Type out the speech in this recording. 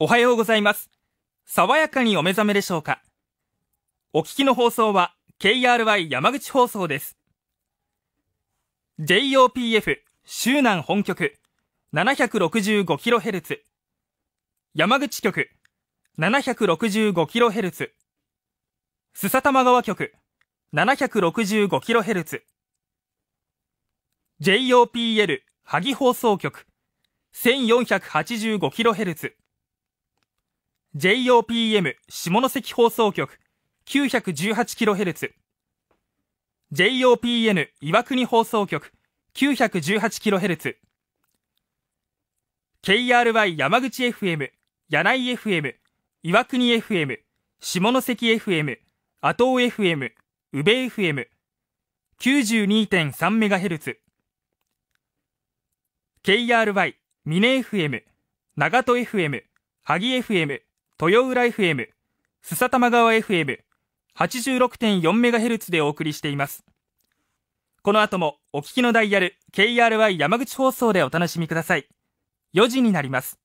おはようございます。爽やかにお目覚めでしょうかお聞きの放送は KRY 山口放送です。JOPF 周南本局 765kHz 山口局 765kHz すさたま川局 765kHz JOPL 萩放送局 1485kHz JOPM 下関放送局 918kHz JOPN 岩国放送局 918kHz KRY 山口 FM 柳井 FM 岩国 FM 下関 FM 阿東 FM 宇部 FM 92.3MHz KRY ミネ FM 長戸 FM 萩 FM 豊浦 FM、須佐玉川 FM、86.4MHz でお送りしています。この後もお聞きのダイヤル、KRY 山口放送でお楽しみください。4時になります。